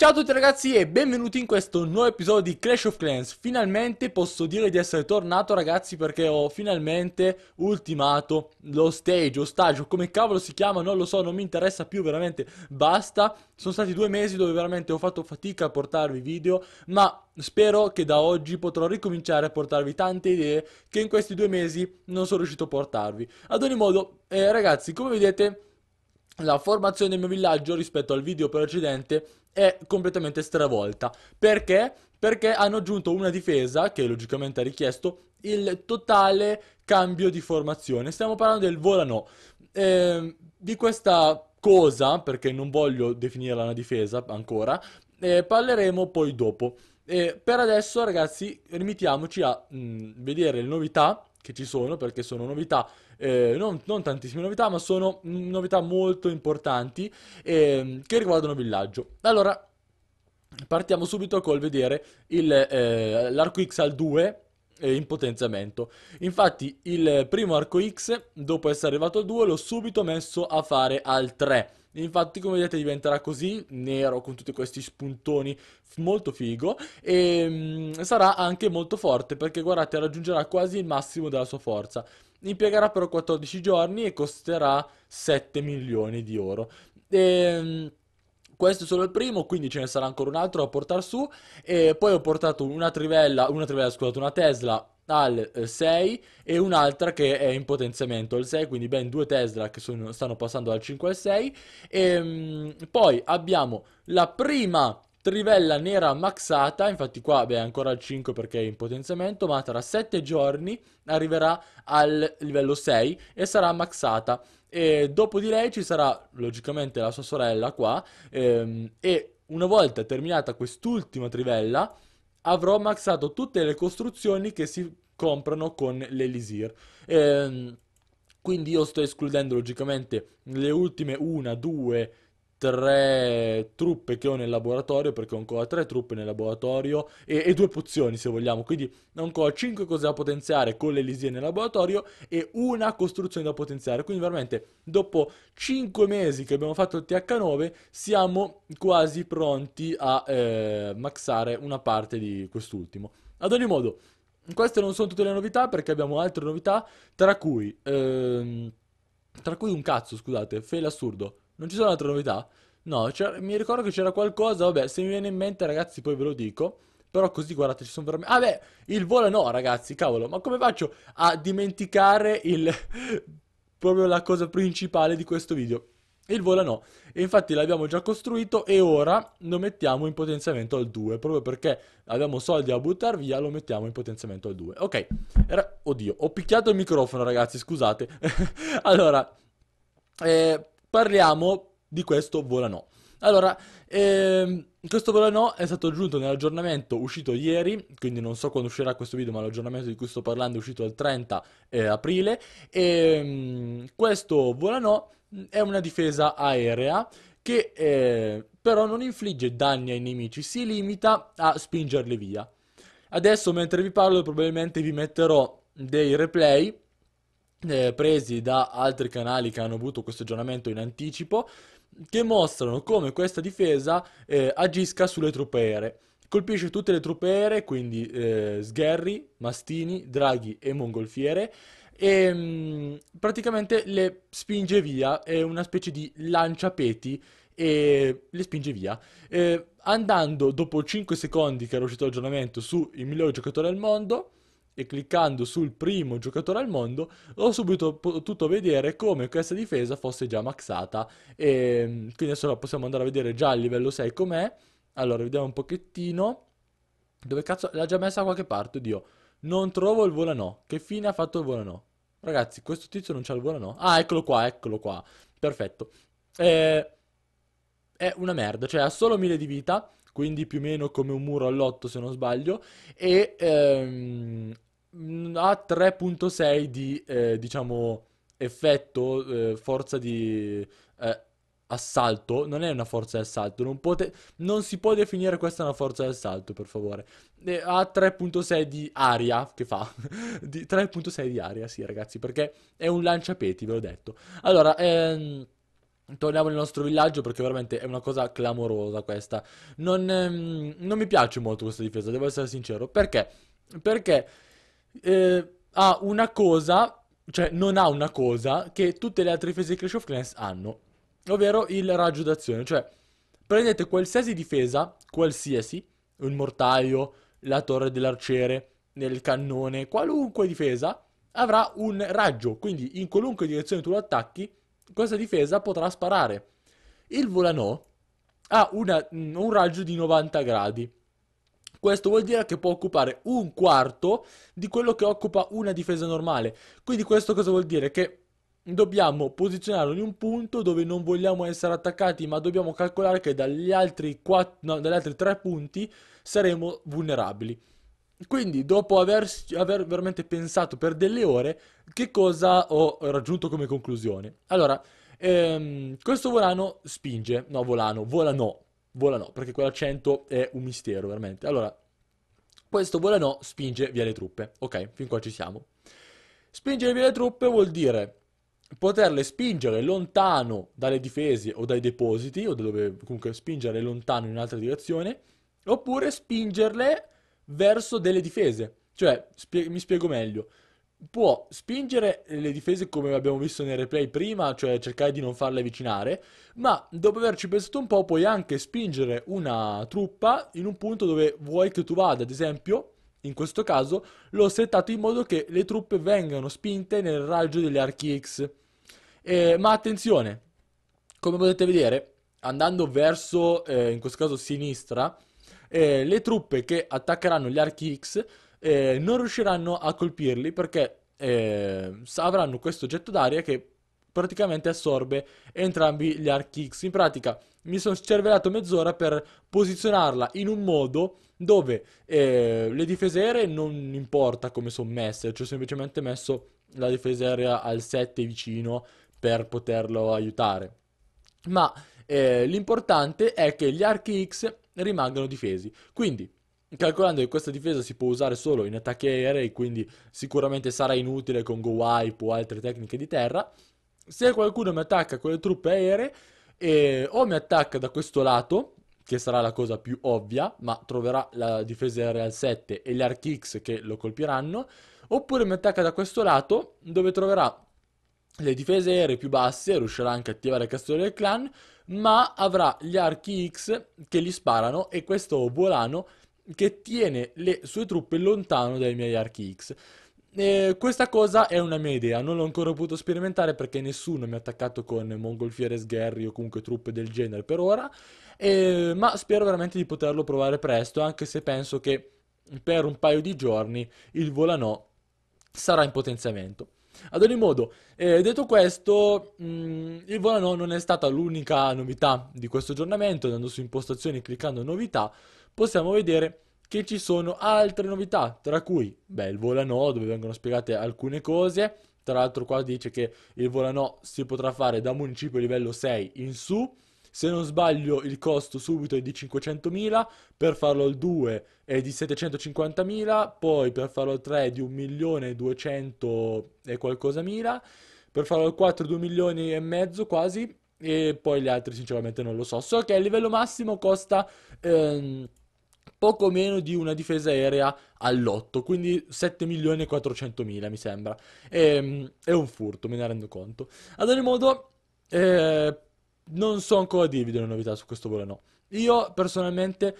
Ciao a tutti ragazzi e benvenuti in questo nuovo episodio di Clash of Clans Finalmente posso dire di essere tornato ragazzi perché ho finalmente ultimato lo stage o stagio come cavolo si chiama non lo so non mi interessa più veramente basta Sono stati due mesi dove veramente ho fatto fatica a portarvi video ma spero che da oggi potrò ricominciare a portarvi tante idee che in questi due mesi non sono riuscito a portarvi Ad ogni modo eh, ragazzi come vedete la formazione del mio villaggio rispetto al video precedente è completamente stravolta. Perché? Perché hanno aggiunto una difesa, che logicamente ha richiesto, il totale cambio di formazione. Stiamo parlando del volano. Eh, di questa cosa, perché non voglio definirla una difesa ancora, eh, parleremo poi dopo. Eh, per adesso ragazzi limitiamoci a mh, mm, vedere le novità che ci sono, perché sono novità eh, non, non, tantissime novità, ma sono novità molto importanti eh, che riguardano Villaggio. Allora, partiamo subito col vedere eh, l'arco X al 2 eh, in potenziamento. Infatti il primo arco X, dopo essere arrivato al 2, l'ho subito messo a fare al 3. Infatti come vedete diventerà così, nero con tutti questi spuntoni, molto figo e ehm, mh, sarà anche molto forte perché guardate raggiungerà quasi il massimo della sua forza impiegherà però 14 giorni e costerà 7 milioni di euro. E, ehm, questo è solo il primo, quindi ce ne sarà ancora un altro da portare su. E poi ho portato una trivella, una trivella, scusate, una Tesla al 6 eh, e un'altra che è in potenziamento al 6, quindi ben due Tesla che sono, stanno passando dal 5 al 6. E, ehm, poi abbiamo la prima Trivella nera maxata, infatti qua beh, è ancora al 5 perché è in potenziamento, ma tra 7 giorni arriverà al livello 6 e sarà maxata. E dopo di lei ci sarà logicamente la sua sorella qua ehm, e una volta terminata quest'ultima trivella avrò maxato tutte le costruzioni che si comprano con l'Elisir. Ehm, quindi io sto escludendo logicamente le ultime 1, 2, tre truppe che ho nel laboratorio, perché ho ancora tre truppe nel laboratorio e, e due pozioni se vogliamo, quindi ho ancora cinque cose da potenziare con l'elisie nel laboratorio e una costruzione da potenziare, quindi veramente dopo cinque mesi che abbiamo fatto il TH9 siamo quasi pronti a eh, maxare una parte di quest'ultimo. Ad ogni modo, queste non sono tutte le novità perché abbiamo altre novità, tra cui... Ehm, tra cui un cazzo, scusate, fail assurdo. Non ci sono altre novità? No, mi ricordo che c'era qualcosa, vabbè, se mi viene in mente ragazzi poi ve lo dico. Però così, guardate, ci sono veramente... Ah beh, il volo no, ragazzi, cavolo, ma come faccio a dimenticare il... proprio la cosa principale di questo video? Il volo no. E infatti l'abbiamo già costruito e ora lo mettiamo in potenziamento al 2. Proprio perché abbiamo soldi da buttare via, lo mettiamo in potenziamento al 2. Ok, era... Oddio, ho picchiato il microfono, ragazzi, scusate. allora... Eh, parliamo di questo volano. Allora, ehm, questo volano è stato aggiunto nell'aggiornamento uscito ieri, quindi non so quando uscirà questo video, ma l'aggiornamento di cui sto parlando è uscito il 30 eh, aprile. E, ehm, questo volano è una difesa aerea che eh, però non infligge danni ai nemici, si limita a spingerli via. Adesso mentre vi parlo probabilmente vi metterò dei replay eh, presi da altri canali che hanno avuto questo aggiornamento in anticipo, che mostrano come questa difesa eh, agisca sulle truppe aeree. Colpisce tutte le truppe aeree, quindi eh, Sgherri, Mastini, Draghi e Mongolfiere, e mh, mm, praticamente le spinge via, è una specie di lanciapeti e le spinge via. Eh, andando dopo 5 secondi che era uscito l'aggiornamento su il miglior giocatore al mondo, e cliccando sul primo giocatore al mondo ho subito potuto vedere come questa difesa fosse già maxata e ehm, quindi adesso possiamo andare a vedere già il livello 6 com'è allora vediamo un pochettino dove cazzo l'ha già messa da qualche parte oddio non trovo il volano che fine ha fatto il volano ragazzi questo tizio non c'ha il volano ah eccolo qua eccolo qua perfetto eh, è una merda cioè ha solo 1000 di vita quindi più o meno come un muro all'otto se non sbaglio, e ehm, Mm, ha 3.6 di, eh, diciamo, effetto, eh, forza di eh, assalto. Non è una forza di assalto, non, pote- non si può definire questa una forza di assalto, per favore. E ha 3.6 di aria, che fa? di 3.6 di aria, sì ragazzi, perché è un lanciapeti, ve l'ho detto. Allora, ehm... Torniamo nel nostro villaggio perché veramente è una cosa clamorosa questa. Non, ehm, non mi piace molto questa difesa, devo essere sincero. Perché? Perché eh, ha una cosa, cioè non ha una cosa che tutte le altre difese di Clash of Clans hanno, ovvero il raggio d'azione, cioè prendete qualsiasi difesa, qualsiasi, un mortaio, la torre dell'arciere, nel cannone, qualunque difesa avrà un raggio, quindi in qualunque direzione tu lo attacchi, questa difesa potrà sparare. Il volano ha una, un raggio di 90 gradi, questo vuol dire che può occupare un quarto di quello che occupa una difesa normale. Quindi questo cosa vuol dire? Che dobbiamo posizionarlo in un punto dove non vogliamo essere attaccati, ma dobbiamo calcolare che dagli altri, 4, no, dagli altri 3 punti saremo vulnerabili. Quindi, dopo aver, aver, veramente pensato per delle ore, che cosa ho raggiunto come conclusione? Allora, ehm, questo volano spinge, no volano, volano, vola no, perché quell'accento è un mistero veramente. Allora, questo vola no spinge via le truppe, ok, fin qua ci siamo. Spingere via le truppe vuol dire poterle spingere lontano dalle difese o dai depositi, o da dove comunque spingere lontano in un'altra direzione, oppure spingerle verso delle difese. Cioè, spie- mi spiego meglio può spingere le difese come abbiamo visto nel replay prima, cioè cercare di non farle avvicinare, ma dopo averci pensato un po' puoi anche spingere una truppa in un punto dove vuoi che tu vada, ad esempio, in questo caso l'ho settato in modo che le truppe vengano spinte nel raggio degli archi X. Eh, ma attenzione, come potete vedere, andando verso, eh, in questo caso sinistra, eh, le truppe che attaccheranno gli archi X eh, non riusciranno a colpirli perché eh, avranno questo oggetto d'aria che praticamente assorbe entrambi gli archi X. In pratica mi sono cervellato mezz'ora per posizionarla in un modo dove eh, le difese aeree non importa come sono messe, cioè ho semplicemente messo la difesa aerea al 7 vicino per poterlo aiutare. Ma eh, l'importante è che gli archi X rimangano difesi. Quindi Calcolando che questa difesa si può usare solo in attacchi aerei, quindi sicuramente sarà inutile con Go Wipe o altre tecniche di terra. Se qualcuno mi attacca con le truppe aeree, eh, o mi attacca da questo lato, che sarà la cosa più ovvia, ma troverà la difesa aerea al 7 e gli X che lo colpiranno, oppure mi attacca da questo lato, dove troverà le difese aeree più basse, riuscirà anche a attivare il castello del clan, ma avrà gli archi X che gli sparano e questo volano che tiene le sue truppe lontano dai miei archi X. E questa cosa è una mia idea, non l'ho ancora potuto sperimentare perché nessuno mi ha attaccato con mongolfiere sgherri o comunque truppe del genere per ora, e, ma spero veramente di poterlo provare presto, anche se penso che per un paio di giorni il volano sarà in potenziamento. Ad ogni modo, eh, detto questo, mh, mm, il volano non è stata l'unica novità di questo aggiornamento, andando su impostazioni e cliccando novità, possiamo vedere che ci sono altre novità, tra cui, beh, il volano, dove vengono spiegate alcune cose, tra l'altro qua dice che il volano si potrà fare da municipio livello 6 in su, se non sbaglio il costo subito è di 500.000, per farlo al 2 è di 750.000, poi per farlo al 3 è di 1.200.000 e qualcosa mila, per farlo al 4 2 milioni e mezzo quasi, e poi gli altri sinceramente non lo so. So che a livello massimo costa... Ehm, poco meno di una difesa aerea all'otto, quindi 7 milioni e 400 mila mi sembra. E, ehm, è un furto, me ne rendo conto. Ad ogni modo, eh, non so ancora dirvi delle novità su questo volo no. Io personalmente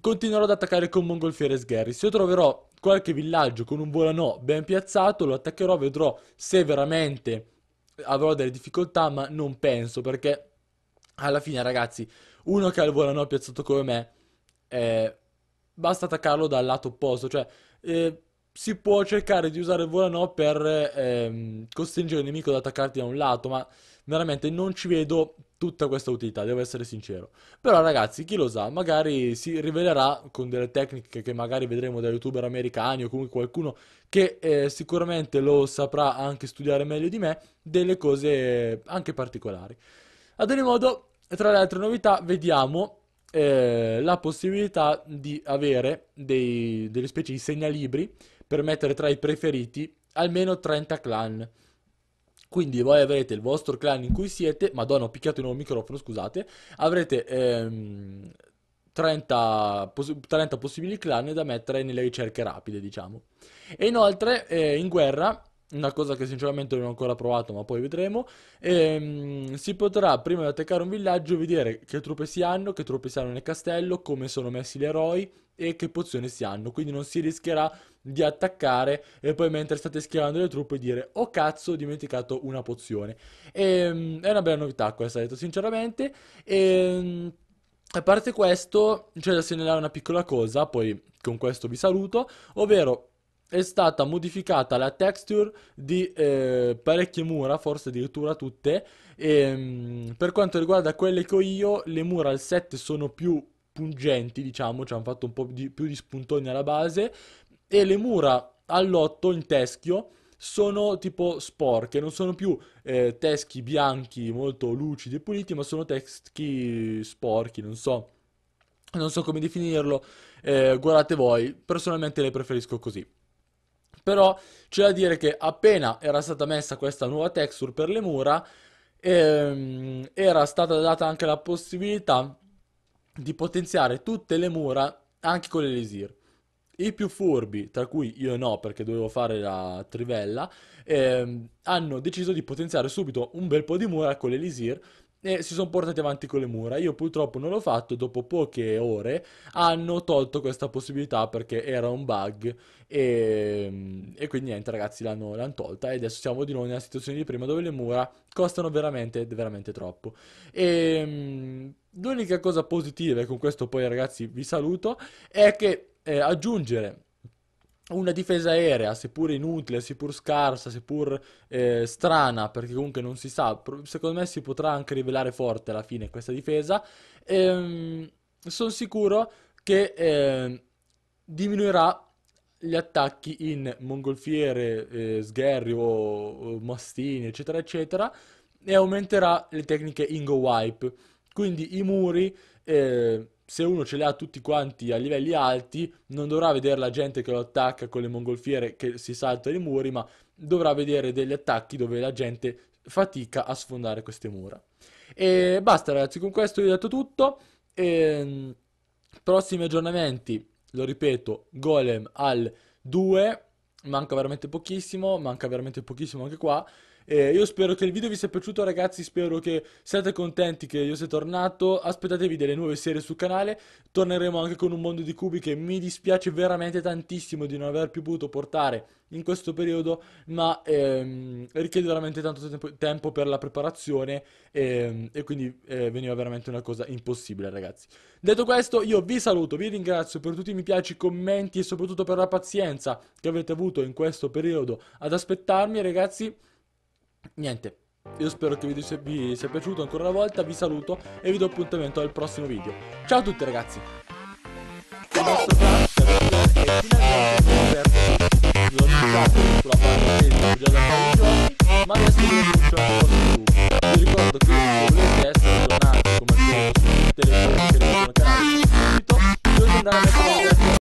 continuerò ad attaccare con mongolfiere sgherri. Se io troverò qualche villaggio con un volano ben piazzato, lo attaccherò, vedrò se veramente avrò delle difficoltà, ma non penso perché alla fine ragazzi, uno che ha il volano piazzato come me eh, basta attaccarlo dal lato opposto, cioè eh, si può cercare di usare il volano per ehm, costringere il nemico ad attaccarti da un lato, ma veramente non ci vedo tutta questa utilità, devo essere sincero. Però ragazzi, chi lo sa, magari si rivelerà con delle tecniche che magari vedremo da youtuber americani o comunque qualcuno che eh, sicuramente lo saprà anche studiare meglio di me, delle cose anche particolari. Ad ogni modo, tra le altre novità, vediamo eh, la possibilità di avere dei, delle specie di segnalibri per mettere tra i preferiti almeno 30 clan. Quindi voi avrete il vostro clan in cui siete, madonna ho picchiato il nuovo microfono, scusate, avrete ehm, 30, poss- 30, possibili clan da mettere nelle ricerche rapide, diciamo. E inoltre eh, in guerra una cosa che sinceramente non ho ancora provato, ma poi vedremo. E, um, si potrà, prima di attaccare un villaggio, vedere che truppe si hanno, che truppe si hanno nel castello, come sono messi gli eroi e che pozioni si hanno. Quindi non si rischierà di attaccare e poi mentre state schierando le truppe dire oh cazzo ho dimenticato una pozione. E, um, è una bella novità questa, detto sinceramente. E, um, a parte questo, c'è da segnalare una piccola cosa, poi con questo vi saluto, ovvero è stata modificata la texture di eh, parecchie mura, forse addirittura tutte. E, ehm, per quanto riguarda quelle che ho io, le mura al 7 sono più pungenti, diciamo, ci hanno fatto un po' di, più di spuntoni alla base, e le mura all'8 in teschio sono tipo sporche, non sono più eh, teschi bianchi molto lucidi e puliti, ma sono teschi sporchi, non so non so come definirlo, eh, guardate voi, personalmente le preferisco così. Però c'è da dire che appena era stata messa questa nuova texture per le mura, ehm, era stata data anche la possibilità di potenziare tutte le mura anche con l'Elisir. I più furbi, tra cui io no perché dovevo fare la trivella, ehm, hanno deciso di potenziare subito un bel po' di mura con l'Elisir e si sono portati avanti con le mura. Io purtroppo non l'ho fatto, dopo poche ore hanno tolto questa possibilità perché era un bug e, ehm, e quindi niente ragazzi l'hanno, tolta e adesso siamo di nuovo nella situazione di prima dove le mura costano veramente, veramente troppo. E, ehm, l'unica cosa positiva, e con questo poi ragazzi vi saluto, è che eh, aggiungere una difesa aerea, seppur inutile, seppur scarsa, seppur eh, strana, perché comunque non si sa, secondo me si potrà anche rivelare forte alla fine questa difesa, ehm, sono sicuro che eh, diminuirà gli attacchi in Mongolfiere, eh, Sgherri o, o, Mastini, eccetera, eccetera, e aumenterà le tecniche Ingo Wipe. Quindi i muri eh, se uno ce l'ha tutti quanti a livelli alti, non dovrà vedere la gente che lo attacca con le mongolfiere che si saltano i muri, ma dovrà vedere degli attacchi dove la gente fatica a sfondare queste mura. E basta ragazzi, con questo vi ho detto tutto. E... Ehm, prossimi aggiornamenti, lo ripeto, Golem al 2, manca veramente pochissimo, manca veramente pochissimo anche qua. Eh, io spero che il video vi sia piaciuto ragazzi, spero che siate contenti che io sia tornato, aspettatevi delle nuove serie sul canale, torneremo anche con un mondo di cubi che mi dispiace veramente tantissimo di non aver più potuto portare in questo periodo, ma ehm, richiede veramente tanto tempo, tempo per la preparazione ehm, e quindi eh, veniva veramente una cosa impossibile ragazzi. Detto questo io vi saluto, vi ringrazio per tutti i mi piaci, i commenti e soprattutto per la pazienza che avete avuto in questo periodo ad aspettarmi ragazzi niente, io spero che il video vi sia piaciuto ancora una volta, vi saluto e vi do appuntamento al prossimo video. Ciao a tutti ragazzi! andare a mettere